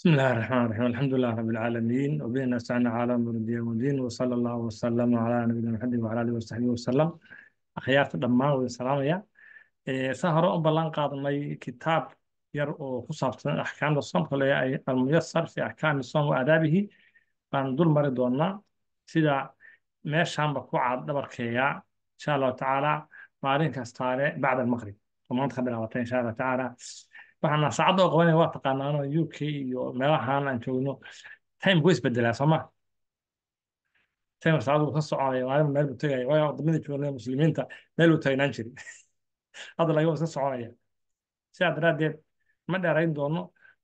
بسم الله الرحمن الرحيم الحمد لله رب العالمين وبه نستعين على امر الدين والدين وصلى الله وسلم على نبينا محمد وعلى اله وصحبه وسلم akhyaarta dhammaan way salaamaya sa hore u ballan qaadnay kitaab yar oo ku saabsan axkaamta soomka leeyahay almuyasar fi axkaami soom wa adaabihi baan dul mari doonaa sida meeshaanba ku cad dhabarkeeya insha allahu tacaala maalin kastaale bacda almaqrib oo maanta ka bilaabatay insha allah tacaala waxaana saacadda oo qabanaya waa taqaanaano u k iyo meelahan aan joogno time buu isbedelaa sooma time saacad ka soconaya maalin meel buu tegaya waayo wadamada joogna muslimiinta meel buu tagnaan jirin hadda laga iska soconaya sidaa daraaddeed ma dheerayn doono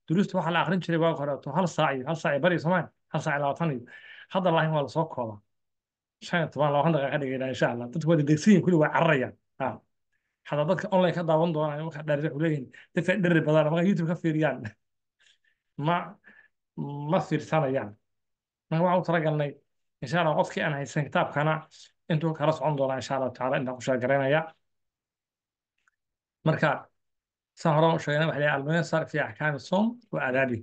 duruusta waxaa la akrin jiray waagi horeeto hal saac iyo hal saac iyo bari soomaali hal saac iyo labaatan iyo hadda laahin waa lasoo koobaa shan iyo toban labaatan daqiiqa ka dhigayna insha allah dadku waa degdegsan yihin kulli waa cararayaan xataa dadka online ka daawan doonaan markaa dhaarida culeeyin dadka dhari badaan markaa youtube ka fiiriyaan ma ma fiirsanayaan marka waxaan u talagalnay insha allah qofkii aan haysan kitaabkana intuu kala socon doonaa insha allahu tacaala intaan ku sheegaraynaya marka saan horan u sheegnay waxa almuyansar fi axkaami som wa adaabi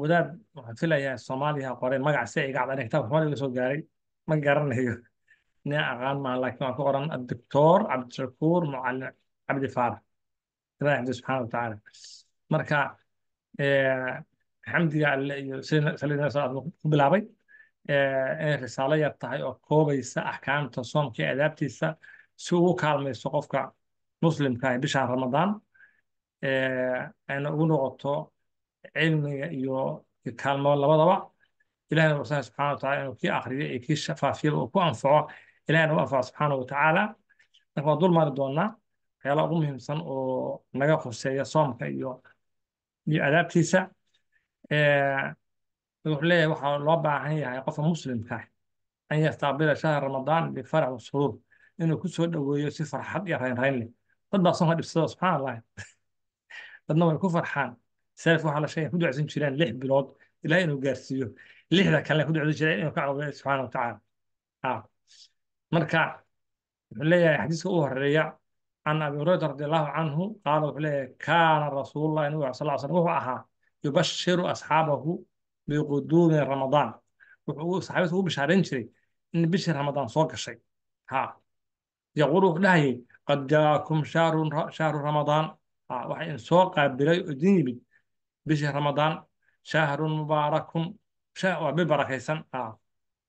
wadaad waxaan filayaa soomaaliya qoray magac si ay gacdan kitaabka soomaaliya soo gaaray ma garanayo nin aqaan maa lakin waan ku qoran adoctor cabdishakuur mucalin cabdi faarax ilaahi subxaana watacaala marka xamdiga alle iyo saliidna salaad ku bilaabay inay risaalo yar tahay oo koobaysa axkaamta soomka iyo adaabtiisa si ugu kaalmayso qofka muslimka ah bishan ramadaan ayna ugu noqoto cilmiga iyo kaalmo labadaba ilahina wasaana subxana wataala inuu kii akriyo iyo kii faafiyoba uu ku anfaco ilahina u anfaca subxaana watacaala waan dul maari doonaa waxyaalaha ugu muhiimsan oo naga qoseeya soomka iyo iyo adaabtiisa wuxuu leeyahay waxaa loo baahan yahay qofka muslimka an yastaqbila shahra ramadaan bifarax wasuruur inuu ku soo dhoweeyo si farxad iyo raynrayn leh dad baa soonka dhibsada subxaan dadna way ku farxaan salaf waxaa la sheegay ku ducsan jireen lix bilood ilaah inuu gaarsiiyo lixda kale ku ducsan jireen inuu ka cawdo subxaana watacaala marka wuxuu leeyahay xadiiska u horeeya can abi hurayra radi allahu canhu qaala wuxuu leeyahay kaana rasuulullahi nabiga sal slam wuxuu ahaa yubashiru asxaabahu biquduumi ramadaan wuxuu saxaabadka u bishaarayn jiray in bishii ramadaan soo gashay ha yaquul wuxuu dhahayay qad jaakum shahru ramadaan waxa in soo qaabilay oo idin yimid bishii ramadaan shahrun mubaarakun waa bi barakaysan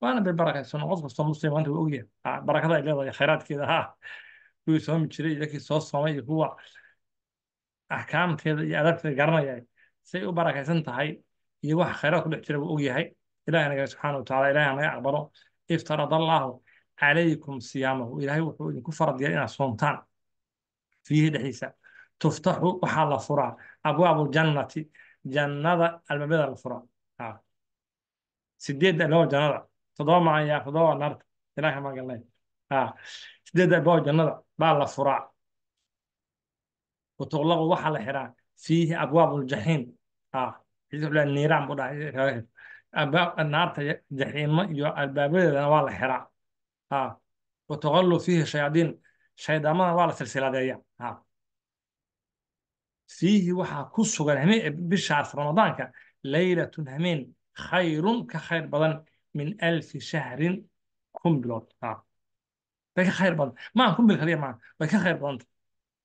waana barbarakaysan qof kastoo muslim maanta waa ogyahay barakada ay leedahay khayraadkeeda ha kuwii soomi jiray iyo kii soo soomay iyo kuwa axkaamteeda iyo adabteeda garanaya say u barakaysan tahay iyo wax khayraad ku dhex jira wuu ogyahay ilahi naga subxaana wataala ilahi naga aqbalo iftarada allahu calaykum siyaamahu ilaahay wuxuu idinku faradiyay inaad soomtaan fiihi dhexdiisa tuftaxu waxaa la furaa abwaabu jannati jannada albaabada la furaa sideedda loo jannada toddoba macanya toddoba naarta ilaah ka magalnay sideedda abwaab jannada baa la furaa watuqlaqu waxaa la xiraa fiihi abwaabu ljaxiim niiraan buu dhahay naarta jaxiimo iyo albaabadeedana waa la xiraa watuqallu fiihi shayaadiin shaydaamadana waa la silsiladeeya fiihi waxaa ku sugan bishaas ramadaanka laylatun hameen khayrun ka khayr badan min shahrin kunbilood bay ka khayr badanta maaha kunbil kaliya maaha bay ka khayr badanta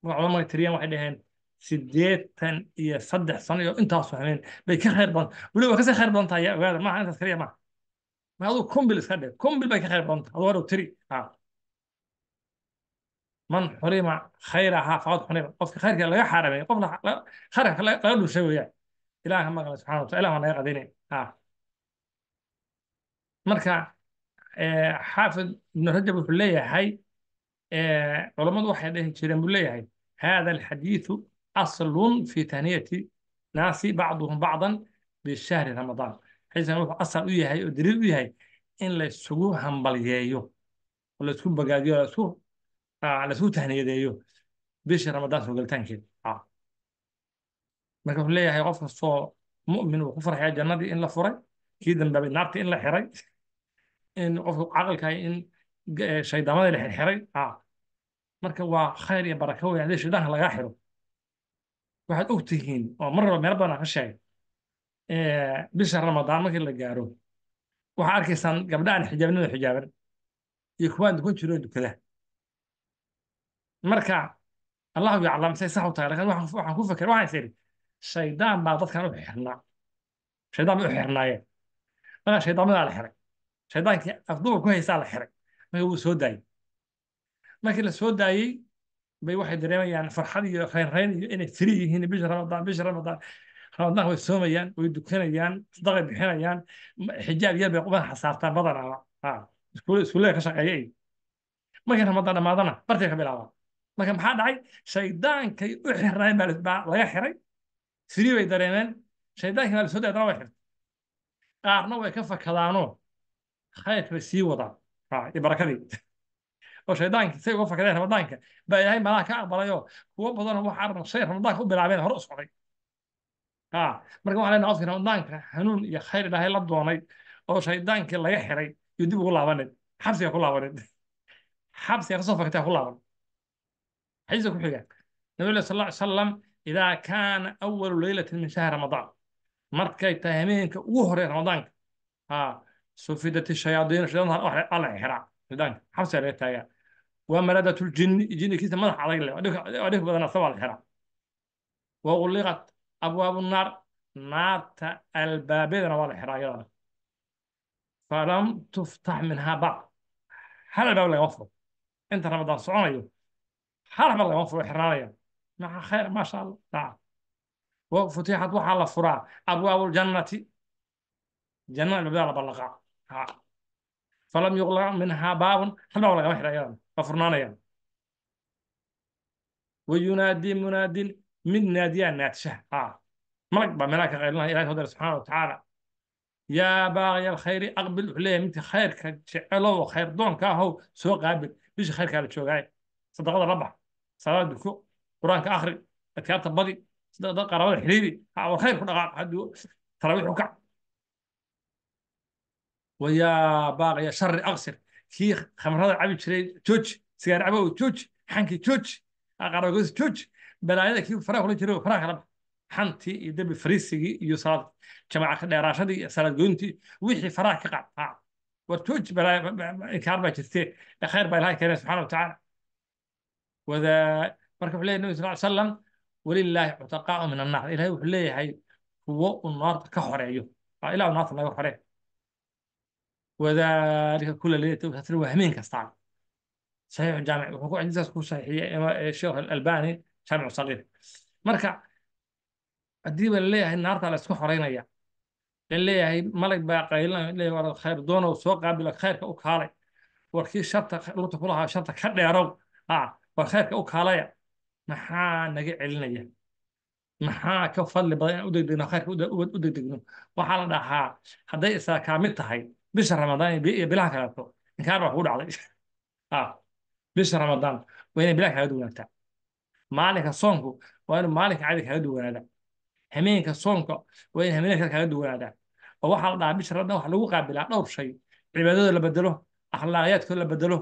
culamada tiriyan waxay dhaheen siddeetan iyo saddex sano iyo intaasu hameen bay ka khayr badanta weli waa kasii khayr badanta ayaa ogaada maaha intaas kaliya maaha ma aduu kunbil iska dhe kunbil bay ka khayr badanta aduu adhow tiri man xurima khayrahaa faqad xurima qofka khayrka laga xaarameeyo qof khayrka laga dhunshay weeyaan ilaah ka maqla subxana wa taala ilaah waa marka eh, xaafid ibnu rajab wuxuu leeyahay eh, culammadu waxay dhehi jireen buu leeyahay hada alxadiidu aslun fi tahniyati naasi bacduhum bacdan bishahri ramadaan xadiiskan wuxuu asal u yahay oo daliil u yahay in la hambalyeeyo oo laisku bagaajiyo laisku ah, tahniyadeeyo bisha ramadaan soo gelitaankeeda ah. marka wuxuu leeyahay qof kastoo mu'min uu ku farxaya jannadii in la furay kii dambaabay naartii in la xiray in qofku caqalka ah, in eh, shaydaamada la xirxiray ah. marka waa khayr iyo barako wey haddii shaydaanka lagaa xiro waxaad og tihiin oo mar walba meel badan aan ka sheegay eh, bisha ramadaan markii la gaaro waxaa arkaysaan gabdhahan xijaabanada xijaaban iyo kuwaan dukan jiroo dukada marka allahu yaclam say sax u tahay lakin waxaan ku fakera waxaan is shaydaan baa dadkan u xirnaa shaydaan baa u xirnaaye marka shaydaamadaan la xiray shaydaankii afduur ku haysaa la xiray marka wuu soo daayey markii la soo daayey bay waxay dareemayaan farxad iyo reynreyn iyo inay firi yihiin bisha ramadaan bisha ramadaan ramadaan way soomayaan way dukanayaan sadaqay bixinayaan xijaab yar bay madaxa saartaan badanaba iskuulee ka shaqeeya iyo markii ramadaan dhamaadana bartay ka bilaabaan marka maxaa dhacay shaydaankay u xirnayn baa laga xiray firi bay dareemeen shaydaankii baa la soo dana way xirtay qaarna way ka fakadaanoo khayrka sii wada raacay barakadii oo shaydaanka say uga fakadeen ramadaanka baa ilaahay malaha ka aqbalayo kuwo badan waxa shay ramadaanka u bilaabeen hore u socday marka waxaa leenahay codkii ramadaanka hanuun iyo khayr ilaahay la doonay oo shaydaankii laga xiray iyo dib ugu laabaneed xabsiga ku laabaneed xabsiga kasoo fakatay ku laaban xadiiska ku xiga nabiga sal alla salam idaa kaana awalu leylatin min shahri ramadaan markay tahay habeenka ugu horeey ramadaanka sufidati shayaadiina shayaantan wax laga xiraa shaydaanka xabsiga laga taagaa waa maraadatul jinni jinnikiisa madax adag le waa dhif badan asabaa la xiraa wa uliqat abwaabu naar naarta albaabeedana waa la xiraa iyadana falam tuftax minhaa bacd hal albaab lagama furo inta ramadaan soconayo hal albaab lagama furo xirnaanaya maca khayr maasha allah naca wa futixat waxaa la furaa abwaabu ljannati jannada albaabada falam yuqlac minhaa baabun hadhaw laga xirayaan waa furnaanayaan wayunaadii munaadin mid naadiyaa naadsha a malag baa meelaha ka qaylinaya ilahi soo subxana watacaala yaa baaqiya alkhayri aqbil wuxuu leeyahay midka khayrka jecelow khayr doonka ahow soo qaabil bisha khayrkaa la joogaay sadaqada la bax salaada duko qur-aanka akhri adkaarta badi qaraabada qarabada xidhiiri war khayr ku dhaqaaq hadduu tarawiix u kac ويا باقي يا شر اقصر كي خمرada cabi jiray joj sigaar cabow joj xankii joj qaragos joj balaayada kii faraha kula jiray faraha kala xantii iyo dembi fariisigii iyo salaad jamaaca dheeraashadii iyo salaad goyntii wixii faraha ka qaadtaa war joj inkaar baa jirtee khayr baa ilaahay keenay subxaana watacaala wada marka wuxuu leeyahay nabi sal salam walilaahi cutaqaau min annaar ilaahay wuxuu leeyahay kuwo uu naarta ka xoreeyo ilah naarta laga wadaalika kula leeyahay hasan waa hameen kastaan saxiix jaamic wuxuu ku xadiiskaas ku saxiixiyey sheekh albani jaamic saqiir marka haddii baa laleeyahay naartaa la isku xoreynaya laleeyahay malag baa qaylinaya war khayr doonow soo qaabilo khayrka u kaalay war kii sharta lugta ku lahaa sharta ka dheerow a war khayrka u kaalaya maxaa naga celinaya maxaa ka fadli badan inaan u degdegno khayrka u degdegno waxaa la dhahaa hadday isaakaamid tahay bisha ramadaan bilaha kaleeto inkaar wax ku dhacday ah, bisha ramadaan waa inay bilaha kaga duwanaagtaa maalinka soonku waa inuu maalinka caadi kaga duwanaadaa hameenka soonka waa in hameenka kaga duwanaadaa oo waxaa la dhahaa bisha ramadaan wax lagu qaabilaa dhowr shay cibaadada la bedelo akhlaaqyaadkooda la bedelo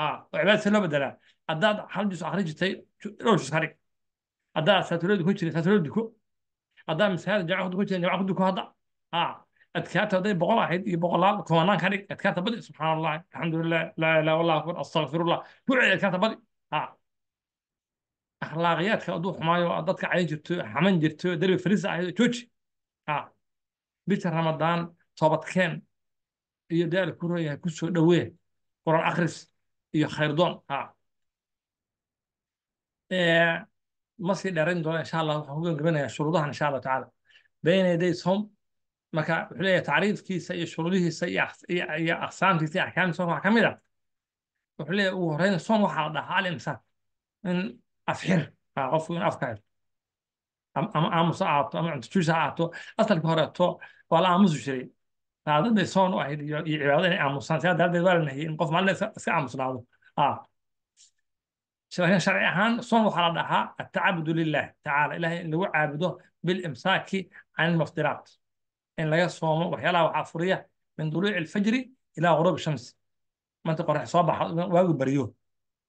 ah, oo cibaadada si loo bedelaa haddaad hal jus akrin jirtay dhowr jus ka haddaad saatuloodi ku jirin saatuloodi duko haddaad masaajid jamca duko jirin jamca duko hadda ah, adkaanta hadday boqol ahayd iyo boqolaal kobanaan ka dhig adkaarta badi subxaan allah alxamdulilah laa ilaa allah akbar astakfirullah ku celi badi ha akhlaaqiyaadka aduu xumaayo aad dadka cayn jirto xaman jirto darbi farisa ahayd jooji ha bisha ramadaan toobadkeen iyo daal ku royahay ku soo dhowee quraan akhris iyo khayrdoon ha ma sii dheerayn doona insha allah waxaan ku gangabinayaa shuruudahan insha allah tacaala bayna yaday som marka wuxuu leeyahay tacriifkiisa iyo shuruudihiisa iyo aqsaamtiisa iyo axkaamtiisa waxaa ka mid a wuxuu leeyahay ugu horreyn soon waxaa la dhahaa al imsaak in afxir qofku in afka xir ama aamus ahaato ama cunto ha ahaato asalka horeeto waa la aamusi jiray saadad bay soon u ahayd iyo cibaado inay aamusaan sidaa daraaddeed waa la nahiyey in qof maalin iska aamusnaado laakiin sharci ahaan soon waxaa la dhahaa atacabudu lilah tacaala ilahay in lagu caabudo bilimsaaki can ilmuftiraat in laga soomo waxyaalaha waxaa furiya min duluuci alfajri ilaa quruub shamsi manta qorax soo baxo waagu baryo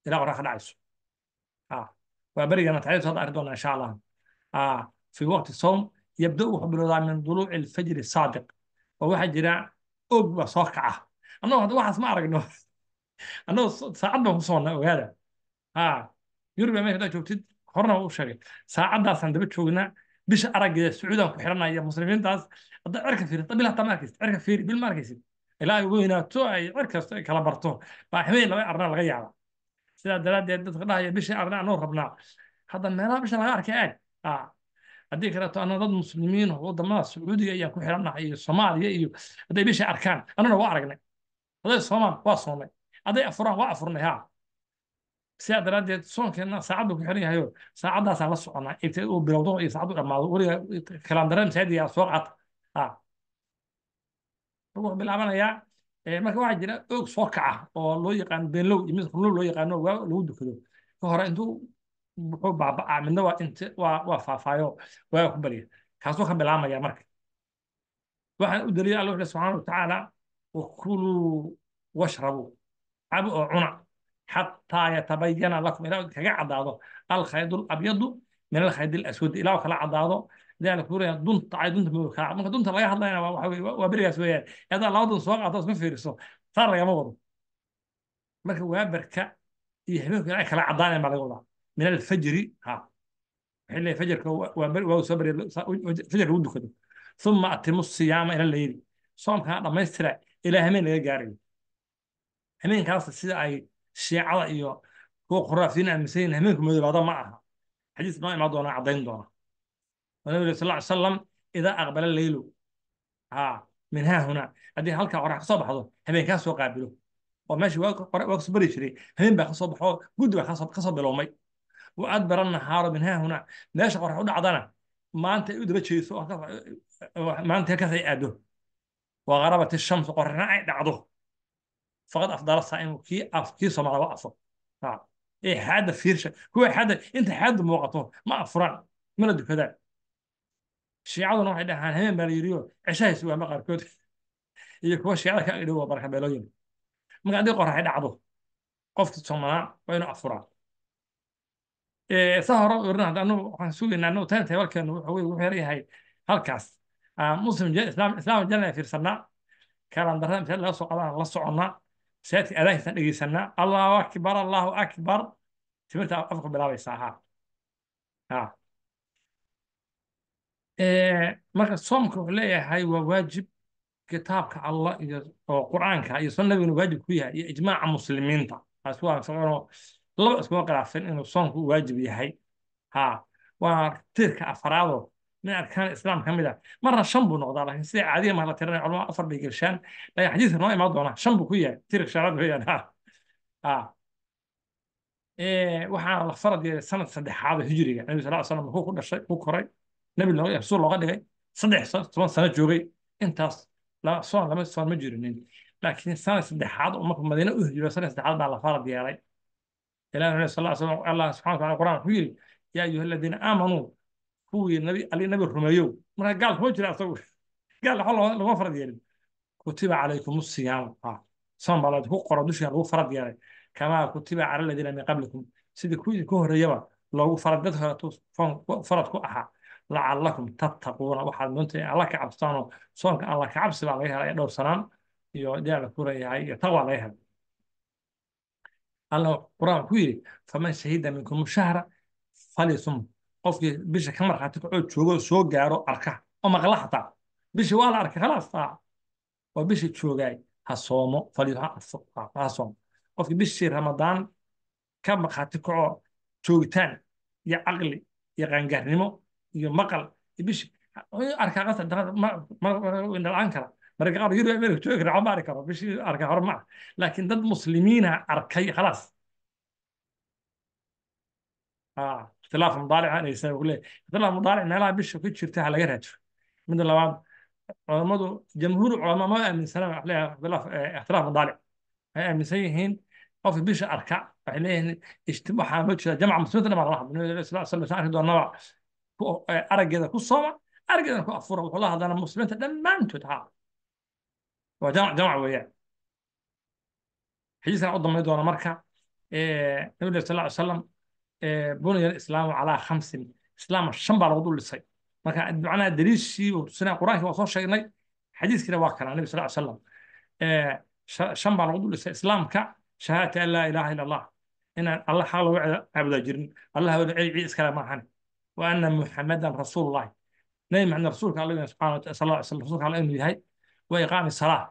ilaa qorax dhacayso waa berigana taxdiid soo arki doona insha allah fi waqti sowm yabda wuxuu bilowdaa min duluuci alfajri saadiq oo waxaa jira og ba soo kaca annagoo hadda waxaas ma aragno annagoo saacad baan ku soonna ogaada yurub ameerika haddaa joogtid horna u sheegay saacaddaasaan daba joognaa bisha araggeeda sacuudiga ku xiranaya muslimiintaas ada cerka fiirisa bil hataa ma arkaysid cerka fiiri bil ma arkaysid ilaa ay weynaato ay cer kasto ay kala barto baa ximeen laba arnaa laga yaaba sidaa daraaddeed dadka dhahaya bisha arna anoo rabnaa hadda meelaha bisha laga arkay aad haddii kaleeto anna dad muslimiin oo wadamada sacuudiga ayaan ku xirannahay iyo soomaaliya iyo hadday bisha arkaan annuna waa aragnay hadday soomaan waa soomnay hadday afuraan waa afurnay haa sidaa daraaddeed soonkeena saacaddu ku xiran yahayo saacaddaasaan la soconaa intay uu bilowdo iyo saacaddu dhammaado weliga kalandaran masaajidga soo qaata ah. ha wuxuu bilaabanayaa marka waxaa jira oog soo kaca oo loo yaqaano benlow iyo mid runow loo yaqaano waa lagu dukado ka hore intuu muxuu baaba'aa midna waa int waa waa faafaayo waa ku barya kaasuu ka bilaamaya marka waxaan u daliila alla wuxuu subxaana watacaala kuluu washrabu cabi oo cuna xataa yatabayana lakum ilaa kaga cadaado alkhayd alabyadu min alkhayd alaswad ilaa kala caddaado daalik buuraya dunta ay dunta mawkaa laga hadlayna berigaas weeyaan hadaa labadan soo qaato isma fiiriso saa lagama wado marka waabarka iyo habeenku inay kala caddaaneen baa laga wadaa min alfajri ha waxay leeyahay fajarka uma atimu siyaama ila layli soomkana dhammaystira ilaa hameen laga gaarayo hameenkaas sida ay shiicada iyo kuwa khuraafsiin aaminsan yihin habeenka madoobaada ma aha xadiis noo imaa doona caddayn doona oo nabi sal ly salam idaa aqbala leylu ha min haa haddii halkaa qorax kasoo soo baxdo habeenkaa soo qaabilo oo meesha waa kasoo bari jiray habeen baa ka baxo guddi baa ka bilowmay wa adbara nahaaro min haa meesha qorax u dhacdana maanta ay u daba jeediso maanta halkaas ay aado wa qarabat shamsu qoraxna ay dhacdo فقد افضى لها انه كي اف كي سمع وعفو ها ايه هذا فيرشه هو هذا انت هذا موقعته ما افرع من الدكتور شيعaduna waxay dhahaan habeen baa la yiriyo ceshahay sugaa ma qaarkood iyo kuwa shiicada ka agdhow waa baraka beelooyin marka haddii qoraxay dhacdo qofka somalaa waa inuu afuraan saa hore orna hadda anagu waxaan sugaynaa anagu time tablekeenu wuxuu wuxuu xiran yahay halkaas muslim islaam jannaa fiirsanaa kaalan darrada misaal laga soo qadan la soconnaa seedka adaankisaan dhegeysanaa allahu akbar allahu akbar timirta afku bilaabaysa ahaa marka soomka wuxuu leeyahay waa waajib kitaabka allah iyo oo qur'aanka iyo sun nabiguna waajib ku yahay iyo ijmaaca muslimiinta taasi waa soconoo laba iskuma khilaafsan inuu soomku waajib yahay ha waa tirka afaraadoo nin arkaan islaamka kamid ah marna shan buu noqdaa lakin sida caadiya ma la tiranay culamada afar bay gelshaan laakiin xadiiska noo imaan doona shan buu ku yahay tirik sharaad weeyaan waxaana la farad yeelay sanad saddexaad hijriga nabi sal slam muxuu ku dhashay ku koray nabi rasuul looga dhigay saddex toban sano joogay intaas soon lama soon ma jirinin laakiin sanad saddexaad oo marka u hijiro sanad saddexaad baa la farad yeelay ilaah nabi sal slam allah subxana wa taala quraan wuxuu yidhi yaa ayuha aladiina aamanuu kuwii nabi ali nabi gaal kuma jira asagu gaal farad yeelin kutiba calaykum usiyaamu soon baa ku qoro dushiina lagu farad yeelay kamaa kutiba cala aladiina faman shahida minkum shahra falisum qofkii bisha ka markhaati kacoo joogo soo gaaro arka oo maqla xataa bishii waa la arkay khalaas taa waa bishii joogaay ha soomo faliyo ha soomo qofkii bishii ramadaan ka markhaati kacoo joogitaan iyo caqli iyo qaangaarnimo iyo maqal iyo bishii arkaa qasa indhalaan kara marka qaar yurub amerika joogi kara ma arki karo bishii arka hore ma laakiin dad muslimiina arkay khalaas ikhtilaaf mudaalaca inaysan ugu leey ikhtilaaf mudaalac meelaha bisha ku jirta ha laga raajfo midda labaad culammadu jamhuur culama ma aaminsanaan wax leeyahay ikhtilaaf mudaalac waxay aaminsan yihiin qofka bisha arka waxay leeyihiin waxaa ma jira jamca muslimiinta dhamaan lama hadlo nabi sal slam arki doonaba araggeeda ku sooma araggeedana ku afura wuxuu la hadlana muslimiinta dhammaantood ha waa jamc jamc weeyaan xadiiskan u dambayn doona marka nabiga sal ly slam bunya islaam calaa khamsin islaam shan baa lagu dul dhisay marka macnaha daliilshii uu tusinaya quraankii waa soo sheegnay xadiiskiina waa kana nabi sal salam shan baa lagu dul dhisay islaamka shahaadati an laa ilaha ila allah inaan allah xaq lagu caabudaa jirin allah wada celi cid iskale maahan wa ana muxamadan rasuulullahi nabi maxamed rasuulka alla subxana wataala sal alay slam rasuulka alla inuu yahay wa iqaami salaa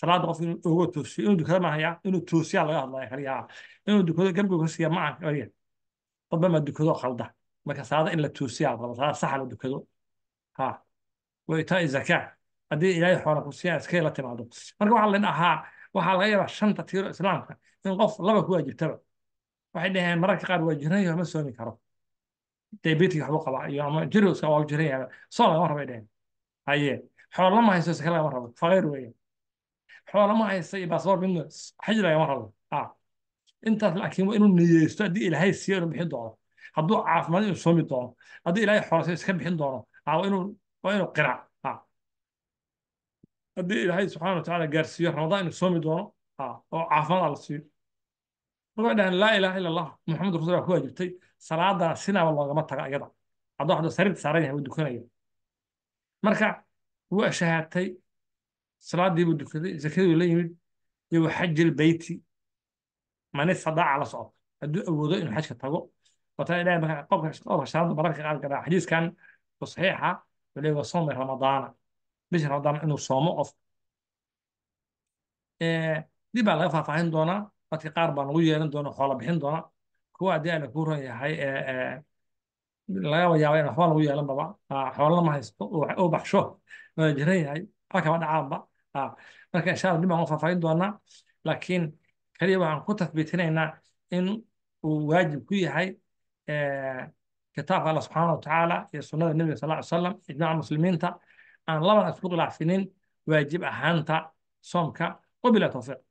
salaada qof inuu ogo toosiyo inuu dukada maahayaa inuu toosiyaa laga hadlaya kaliyaa inuu dukado garbiga ka siiya ma aha qudama dukado khalda marka saada in la tuusiya aad saada saxa la dukado ha wa itaa haddii ilaahay xoona ku siiya la timaado marka waxaa len ahaa waxaa laga yabaa shanta tiro islaamka in qof laba ku waajibtaba waxay dhaheen mararka qaar waa jiranayo ma soomi karo diabetic waxbuu qabaa iyo ama jirowska waa jiranayaa soon lagama rabo ay dhaheen haye xoolo ma haysto iska lagama rabo faqeyr weeye xoolo ma haysta iyo baasaboor midna xaj lagama rabo intaas lacagtiin waa inuu niyeysto haddii ilaahay siiyo inuu bixin doono hadduu caafimaad inuu soomi doono haddii ilahay xorasay iska bixin doono waa inuu waa haddii ilaahay subxaana watacaala gaarsiiyo ramadaan inuu soomi doono oo caafimaad alla siiyo marka dhahan laa ilaha ila allah maxamed rasul baa ku waajibtay salaadana sinaaba loogama taga iyada hadduu hadduu sariirta saaran yahay wuu dukanaya marka wuu shahaatay salaadii buu dukaday zakadii la yimid iyo waxajil beyti manisadaaca la soco haduu awoodo inuu xajka tago qofka shanaad mararka qaar garaa xadiiskan saxiixa wale waa soomi ramadaana bisha ramadaan inuu soomo qof dib baa laga faahfaahin doonaa dadka qaar baa lagu yeelan doona xoola bixin doona kuwa haddii ala ku ron yahay lagaba yaaba in waxba lagu yeelanbaba xoolana ma haysto oo baxsho jiran yahay halkaba dhacaanba marka insha dib baan u faahfaahin doonaa laakiin keliya waxaan ku tathbiitinaynaa in uu waajib ku yahay eh, kitaabka alla subxaana wa tacaala iyo sunnada nebiga sal ly salam ijmaaca muslimiinta aan labadas ku khilaafsinin waajib ahaanta soomka wabila towfiiq